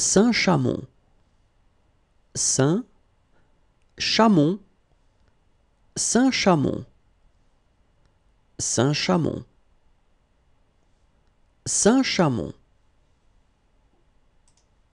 Saint-Chamond. Saint, Chamond, Saint-Chamond. Saint-Chamond. Saint-Chamond.